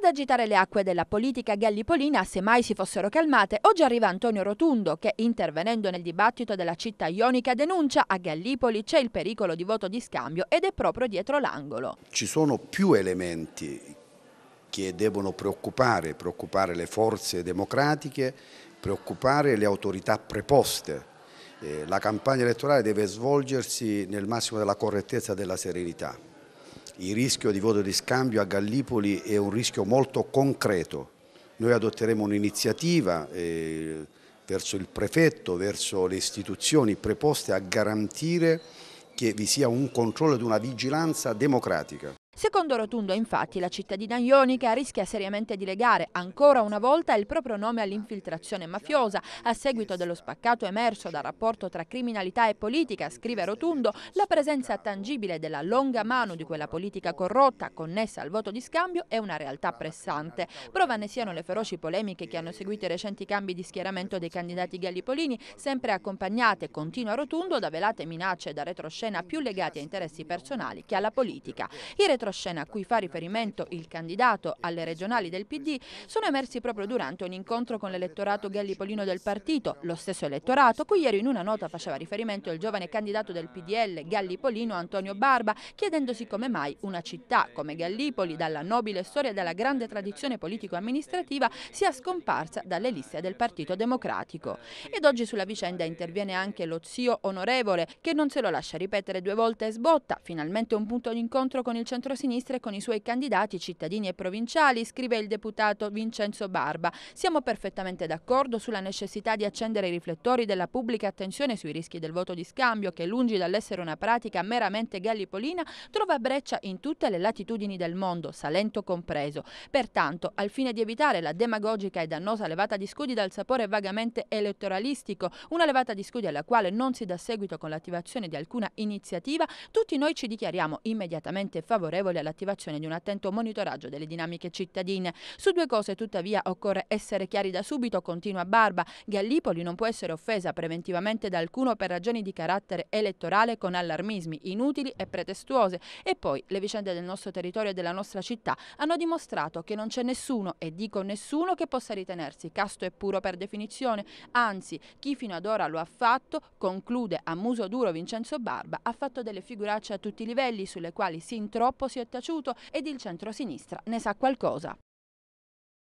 Ad agitare le acque della politica gallipolina, se mai si fossero calmate, oggi arriva Antonio Rotundo che, intervenendo nel dibattito della città ionica, denuncia a Gallipoli c'è il pericolo di voto di scambio ed è proprio dietro l'angolo. Ci sono più elementi che devono preoccupare, preoccupare le forze democratiche, preoccupare le autorità preposte. Eh, la campagna elettorale deve svolgersi nel massimo della correttezza e della serenità il rischio di voto di scambio a Gallipoli è un rischio molto concreto. Noi adotteremo un'iniziativa eh, verso il prefetto, verso le istituzioni preposte a garantire che vi sia un controllo ed una vigilanza democratica. Secondo Rotundo, infatti, la cittadina ionica rischia seriamente di legare ancora una volta il proprio nome all'infiltrazione mafiosa. A seguito dello spaccato emerso dal rapporto tra criminalità e politica, scrive Rotundo, la presenza tangibile della longa mano di quella politica corrotta connessa al voto di scambio è una realtà pressante. Prova ne siano le feroci polemiche che hanno seguito i recenti cambi di schieramento dei candidati gallipolini, sempre accompagnate, continua Rotundo, da velate minacce e da retroscena più legate a interessi personali che alla politica. I retro retroscena a cui fa riferimento il candidato alle regionali del PD sono emersi proprio durante un incontro con l'elettorato gallipolino del partito, lo stesso elettorato cui ieri in una nota faceva riferimento il giovane candidato del PDL gallipolino Antonio Barba, chiedendosi come mai una città come Gallipoli, dalla nobile storia e dalla grande tradizione politico-amministrativa, sia scomparsa dalle liste del Partito Democratico. Ed oggi sulla vicenda interviene anche lo zio onorevole, che non se lo lascia ripetere due volte e sbotta, finalmente un punto d'incontro con il centro centrosinistra e con i suoi candidati cittadini e provinciali, scrive il deputato Vincenzo Barba. Siamo perfettamente d'accordo sulla necessità di accendere i riflettori della pubblica attenzione sui rischi del voto di scambio che, lungi dall'essere una pratica meramente gallipolina, trova breccia in tutte le latitudini del mondo, Salento compreso. Pertanto, al fine di evitare la demagogica e dannosa levata di scudi dal sapore vagamente elettoralistico, una levata di scudi alla quale non si dà seguito con l'attivazione di alcuna iniziativa, tutti noi ci dichiariamo immediatamente favorevoli favorevoli all'attivazione di un attento monitoraggio delle dinamiche cittadine. Su due cose tuttavia occorre essere chiari da subito, continua Barba. Gallipoli non può essere offesa preventivamente da alcuno per ragioni di carattere elettorale con allarmismi inutili e pretestuose. E poi le vicende del nostro territorio e della nostra città hanno dimostrato che non c'è nessuno, e dico nessuno, che possa ritenersi casto e puro per definizione. Anzi, chi fino ad ora lo ha fatto, conclude a muso duro Vincenzo Barba, ha fatto delle figuracce a tutti i livelli sulle quali sin troppo si è taciuto ed il centro-sinistra ne sa qualcosa.